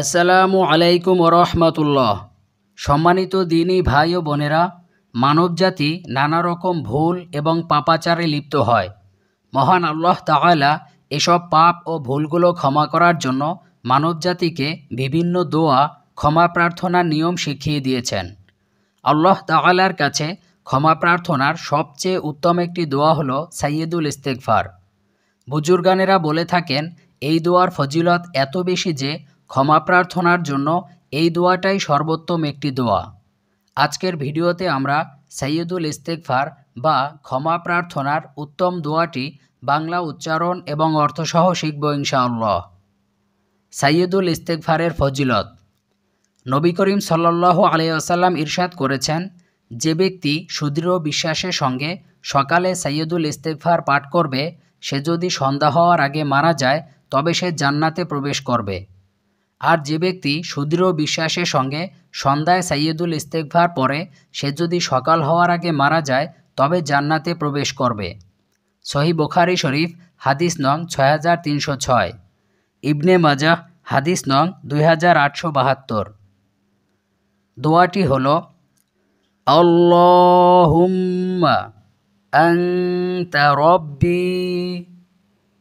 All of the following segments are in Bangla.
আসসালামু আলাইকুম রহমতুল্লাহ সম্মানিত দিনী ভাই ও বোনেরা মানবজাতি নানা রকম ভুল এবং পাপাচারে লিপ্ত হয় মহান আল্লাহ তাআলা এসব পাপ ও ভুলগুলো ক্ষমা করার জন্য মানবজাতিকে বিভিন্ন দোয়া ক্ষমা প্রার্থনার নিয়ম শিখিয়ে দিয়েছেন আল্লাহ তাআলার কাছে ক্ষমা প্রার্থনার সবচেয়ে উত্তম একটি দোয়া হলো সাইয়েদুল ইস্তেকফার বুজুর্গানেরা বলে থাকেন এই দোয়ার ফজিলত এত বেশি যে ক্ষমা প্রার্থনার জন্য এই দোয়াটাই সর্বোত্তম একটি দোয়া আজকের ভিডিওতে আমরা সৈয়দুল ইস্তেকফার বা ক্ষমা প্রার্থনার উত্তম দোয়াটি বাংলা উচ্চারণ এবং অর্থসহ শিখব ইনশাআল্লাহ সাইয়দুল ইস্তেকফারের ফজিলত নবী করিম সাল্লাহ আলিয়াসাল্লাম ইরশাদ করেছেন যে ব্যক্তি সুদৃঢ় বিশ্বাসের সঙ্গে সকালে সৈয়দুল ইস্তেকফার পাঠ করবে সে যদি সন্ধ্যা হওয়ার আগে মারা যায় তবে সে জান্নাতে প্রবেশ করবে আর যে ব্যক্তি সুদৃঢ় বিশ্বাসের সঙ্গে সন্ধ্যায় সাইয়েদুল ইস্তেকভার পরে সে যদি সকাল হওয়ার আগে মারা যায় তবে জান্নাতে প্রবেশ করবে সহি বোখারি শরীফ হাদিস নং ছয় হাজার তিনশো ছয় ইবনে মাজাহ হাদিস নং দুই হাজার আটশো বাহাত্তর দোয়াটি হল অল্লাহুম্মা আন্তা রব্বি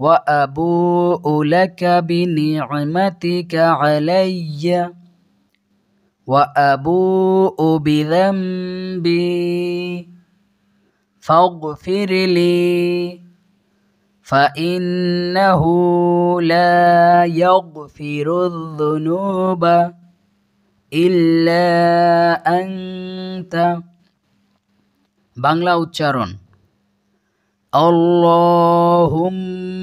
وأبوء لك بنعمتك علي وأبوء بذنبي فاغفر لي فإنه لا يغفر الذنوب إلا أنت বাংলা উচ্চারণ اللهم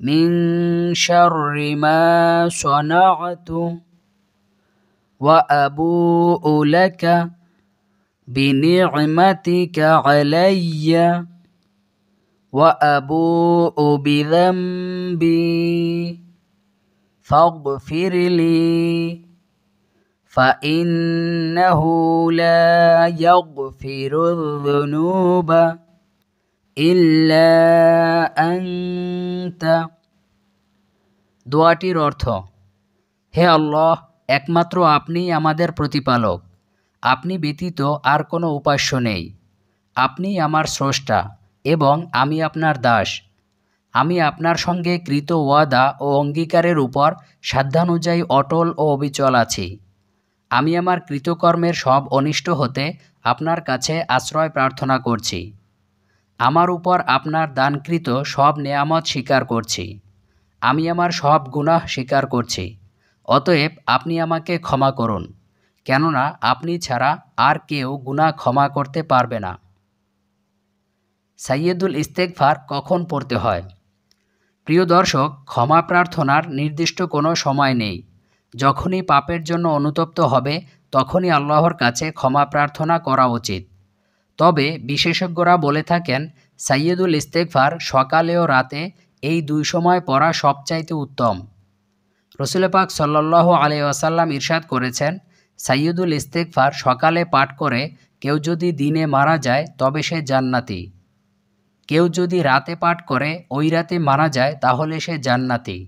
من شر ما صنعت وأبوء لك بنعمتك علي وأبوء بذنبي فاغفر لي فإنه لا يغفر الذنوب দোয়াটির অর্থ হে আল্লাহ একমাত্র আপনি আমাদের প্রতিপালক আপনি ব্যতীত আর কোনো উপাস্য নেই আপনি আমার স্রষ্টা এবং আমি আপনার দাস আমি আপনার সঙ্গে কৃত ওয়াদা ও অঙ্গীকারের উপর সাধ্যানুযায়ী অটল ও অবিচল আছি আমি আমার কৃতকর্মের সব অনিষ্ট হতে আপনার কাছে আশ্রয় প্রার্থনা করছি আমার উপর আপনার দানকৃত সব নেয়ামত স্বীকার করছি আমি আমার সব গুনাহ স্বীকার করছি অতএব আপনি আমাকে ক্ষমা করুন কেননা আপনি ছাড়া আর কেউ গুণা ক্ষমা করতে পারবে না সাইয়েদুল ইস্তেকফার কখন পড়তে হয় প্রিয় দর্শক ক্ষমা প্রার্থনার নির্দিষ্ট কোনো সময় নেই যখনই পাপের জন্য অনুতপ্ত হবে তখনই আল্লাহর কাছে ক্ষমা প্রার্থনা করা উচিত তবে বিশেষজ্ঞরা বলে থাকেন সাইয়েদুল ইস্তেকফার সকালে ও রাতে এই দুই সময় পড়া সবচাইতে উত্তম রসুলপাক সাল্লাহ আলি আসাল্লাম ইরশাদ করেছেন সাইয়দুল ইস্তেকফার সকালে পাঠ করে কেউ যদি দিনে মারা যায় তবে সে জান্নাতি কেউ যদি রাতে পাঠ করে ওই রাতে মারা যায় তাহলে সে জান্নাতি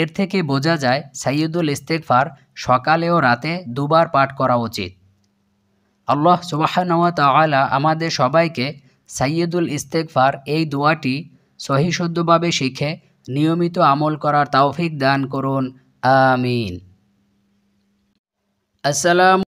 এর থেকে বোঝা যায় সাইয়দুল ইস্তেকফার সকালে ও রাতে দুবার পাঠ করা উচিত আল্লাহ সুবাহানওয়া তালা আমাদের সবাইকে সাইয়দুল ইস্তেকফার এই দোয়াটি সহিশুদ্ধভাবে শিখে নিয়মিত আমল করার তৌফিক দান করুন আমিন আসসালাম